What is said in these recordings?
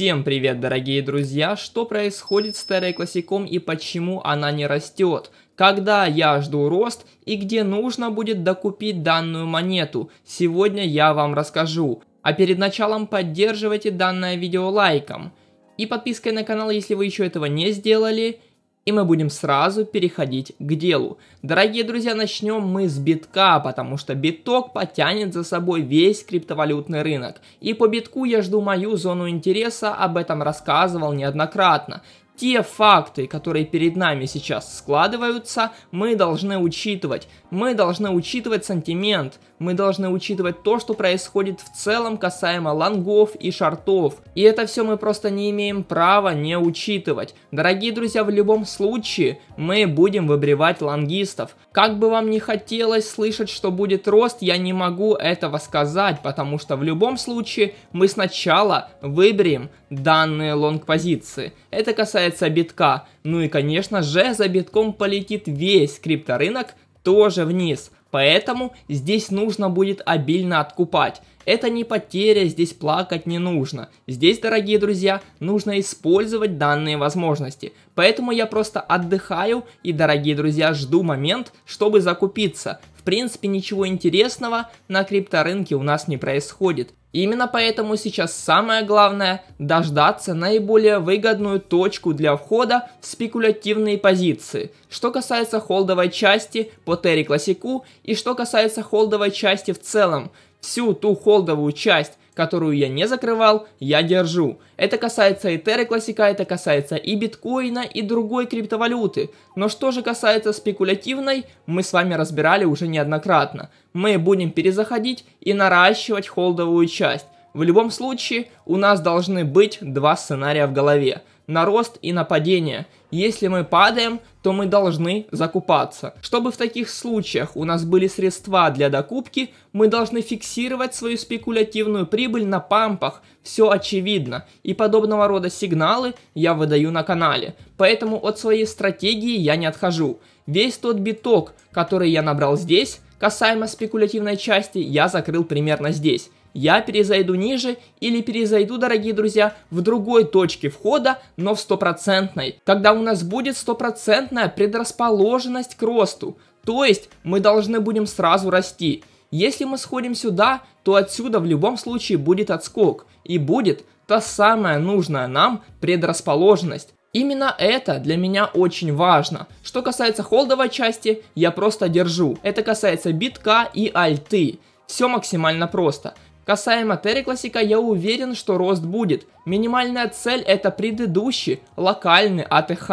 Всем привет, дорогие друзья! Что происходит с Террой Классиком и почему она не растет? Когда я жду рост и где нужно будет докупить данную монету? Сегодня я вам расскажу. А перед началом поддерживайте данное видео лайком и подпиской на канал, если вы еще этого не сделали – и мы будем сразу переходить к делу. Дорогие друзья, начнем мы с битка, потому что биток потянет за собой весь криптовалютный рынок. И по битку я жду мою зону интереса, об этом рассказывал неоднократно те факты, которые перед нами сейчас складываются, мы должны учитывать. Мы должны учитывать сантимент, мы должны учитывать то, что происходит в целом касаемо лонгов и шартов. И это все мы просто не имеем права не учитывать. Дорогие друзья, в любом случае мы будем выбривать лонгистов. Как бы вам не хотелось слышать, что будет рост, я не могу этого сказать, потому что в любом случае мы сначала выберем данные лонг-позиции. Это касается касается битка. Ну и конечно же за битком полетит весь крипторынок тоже вниз. Поэтому здесь нужно будет обильно откупать. Это не потеря, здесь плакать не нужно. Здесь, дорогие друзья, нужно использовать данные возможности. Поэтому я просто отдыхаю и, дорогие друзья, жду момент, чтобы закупиться. В принципе, ничего интересного на крипторынке у нас не происходит. Именно поэтому сейчас самое главное – дождаться наиболее выгодную точку для входа в спекулятивные позиции. Что касается холдовой части по Терри Классику и что касается холдовой части в целом. Всю ту холдовую часть, которую я не закрывал, я держу. Это касается и Терры Классика, это касается и биткоина, и другой криптовалюты. Но что же касается спекулятивной, мы с вами разбирали уже неоднократно. Мы будем перезаходить и наращивать холдовую часть. В любом случае, у нас должны быть два сценария в голове на рост и на падение. Если мы падаем, то мы должны закупаться. Чтобы в таких случаях у нас были средства для докупки, мы должны фиксировать свою спекулятивную прибыль на пампах. Все очевидно. И подобного рода сигналы я выдаю на канале. Поэтому от своей стратегии я не отхожу. Весь тот биток, который я набрал здесь, касаемо спекулятивной части, я закрыл примерно здесь. Я перезайду ниже или перезайду, дорогие друзья, в другой точке входа, но в стопроцентной. когда у нас будет стопроцентная предрасположенность к росту. То есть мы должны будем сразу расти. Если мы сходим сюда, то отсюда в любом случае будет отскок. И будет та самая нужная нам предрасположенность. Именно это для меня очень важно. Что касается холдовой части, я просто держу. Это касается битка и альты. Все максимально просто. Касаемо Тереклассика, я уверен, что рост будет. Минимальная цель это предыдущий, локальный АТХ.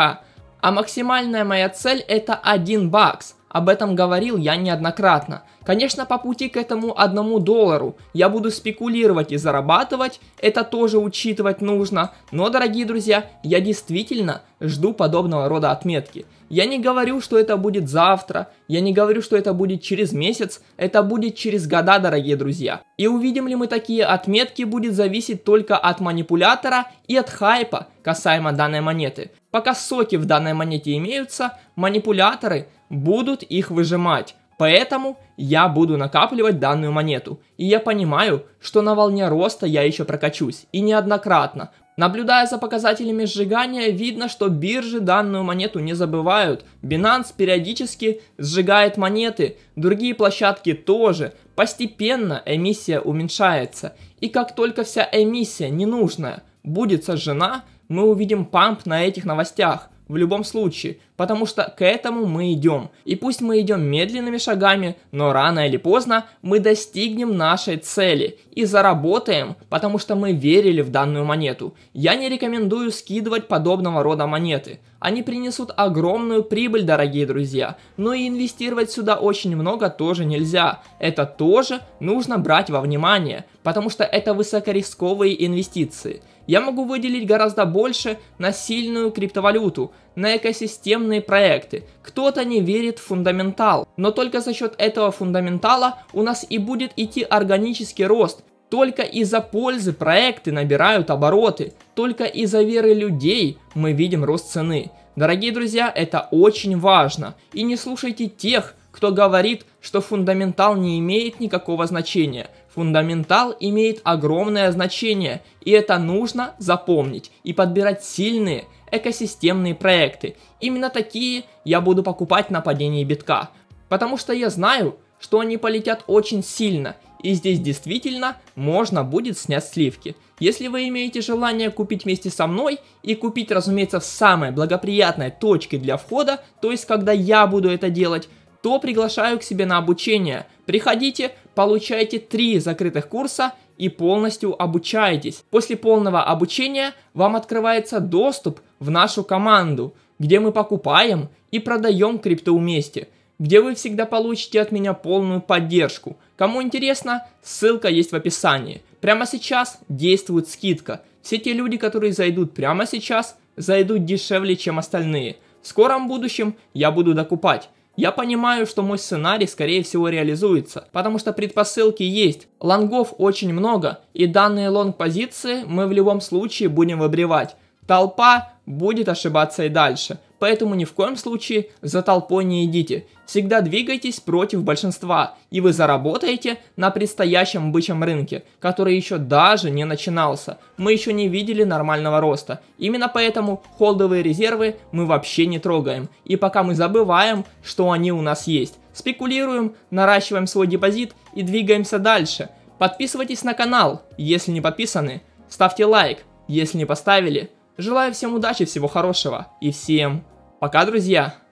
А максимальная моя цель это 1 бакс. Об этом говорил я неоднократно. Конечно, по пути к этому одному доллару я буду спекулировать и зарабатывать, это тоже учитывать нужно, но, дорогие друзья, я действительно жду подобного рода отметки. Я не говорю, что это будет завтра, я не говорю, что это будет через месяц, это будет через года, дорогие друзья. И увидим ли мы такие отметки, будет зависеть только от манипулятора и от хайпа касаемо данной монеты. Пока соки в данной монете имеются, манипуляторы – будут их выжимать. Поэтому я буду накапливать данную монету. И я понимаю, что на волне роста я еще прокачусь. И неоднократно. Наблюдая за показателями сжигания, видно, что биржи данную монету не забывают. Binance периодически сжигает монеты, другие площадки тоже. Постепенно эмиссия уменьшается. И как только вся эмиссия ненужная будет сожжена, мы увидим памп на этих новостях – в любом случае, потому что к этому мы идем. И пусть мы идем медленными шагами, но рано или поздно мы достигнем нашей цели и заработаем, потому что мы верили в данную монету. Я не рекомендую скидывать подобного рода монеты. Они принесут огромную прибыль, дорогие друзья, но и инвестировать сюда очень много тоже нельзя. Это тоже нужно брать во внимание, потому что это высокорисковые инвестиции я могу выделить гораздо больше на сильную криптовалюту, на экосистемные проекты. Кто-то не верит в фундаментал, но только за счет этого фундаментала у нас и будет идти органический рост. Только из-за пользы проекты набирают обороты, только из-за веры людей мы видим рост цены. Дорогие друзья, это очень важно. И не слушайте тех, кто говорит, что фундаментал не имеет никакого значения. Фундаментал имеет огромное значение, и это нужно запомнить и подбирать сильные экосистемные проекты. Именно такие я буду покупать на падении битка, потому что я знаю, что они полетят очень сильно, и здесь действительно можно будет снять сливки. Если вы имеете желание купить вместе со мной и купить, разумеется, в самой благоприятной точке для входа, то есть когда я буду это делать, то приглашаю к себе на обучение – Приходите, получайте три закрытых курса и полностью обучаетесь. После полного обучения вам открывается доступ в нашу команду, где мы покупаем и продаем крипту вместе, где вы всегда получите от меня полную поддержку. Кому интересно, ссылка есть в описании. Прямо сейчас действует скидка. Все те люди, которые зайдут прямо сейчас, зайдут дешевле, чем остальные. В скором будущем я буду докупать. Я понимаю, что мой сценарий скорее всего реализуется, потому что предпосылки есть, лонгов очень много, и данные лонг-позиции мы в любом случае будем выбривать. Толпа будет ошибаться и дальше. Поэтому ни в коем случае за толпой не идите. Всегда двигайтесь против большинства, и вы заработаете на предстоящем бычьем рынке, который еще даже не начинался. Мы еще не видели нормального роста. Именно поэтому холдовые резервы мы вообще не трогаем. И пока мы забываем, что они у нас есть. Спекулируем, наращиваем свой депозит и двигаемся дальше. Подписывайтесь на канал, если не подписаны. Ставьте лайк, если не поставили. Желаю всем удачи, всего хорошего и всем пока, друзья!